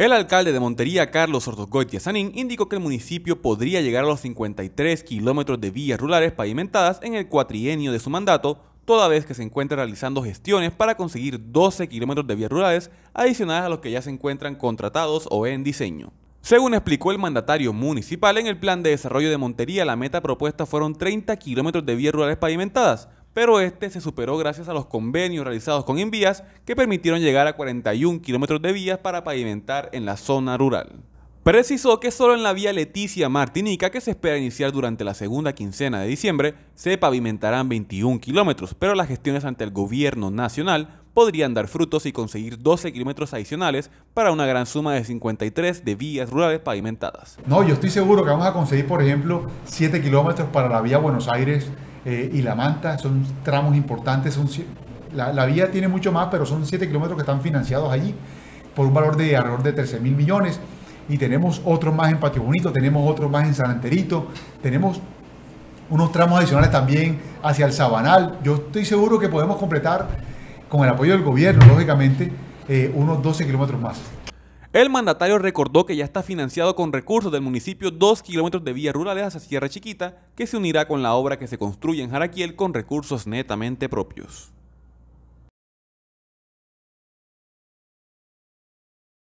El alcalde de Montería, Carlos Ortogoitia Sanín, indicó que el municipio podría llegar a los 53 kilómetros de vías rurales pavimentadas en el cuatrienio de su mandato, toda vez que se encuentre realizando gestiones para conseguir 12 kilómetros de vías rurales adicionales a los que ya se encuentran contratados o en diseño. Según explicó el mandatario municipal, en el plan de desarrollo de Montería la meta propuesta fueron 30 kilómetros de vías rurales pavimentadas, pero este se superó gracias a los convenios realizados con Envías que permitieron llegar a 41 kilómetros de vías para pavimentar en la zona rural. Precisó que solo en la vía Leticia Martinica, que se espera iniciar durante la segunda quincena de diciembre, se pavimentarán 21 kilómetros, pero las gestiones ante el gobierno nacional podrían dar frutos y conseguir 12 kilómetros adicionales para una gran suma de 53 de vías rurales pavimentadas. No, yo estoy seguro que vamos a conseguir, por ejemplo, 7 kilómetros para la vía Buenos Aires eh, y La Manta, son tramos importantes, son, la, vía tiene mucho más, pero son 7 kilómetros que están financiados allí por un valor de alrededor de 13 mil millones y tenemos otros más en Patio Bonito, tenemos otros más en San Anterito, tenemos unos tramos adicionales también hacia el Sabanal. Yo estoy seguro que podemos completar, con el apoyo del gobierno, lógicamente, eh, unos 12 kilómetros más. El mandatario recordó que ya está financiado con recursos del municipio 2 kilómetros de vías rurales hacia Sierra Chiquita, que se unirá con la obra que se construye en Jaraquiel con recursos netamente propios.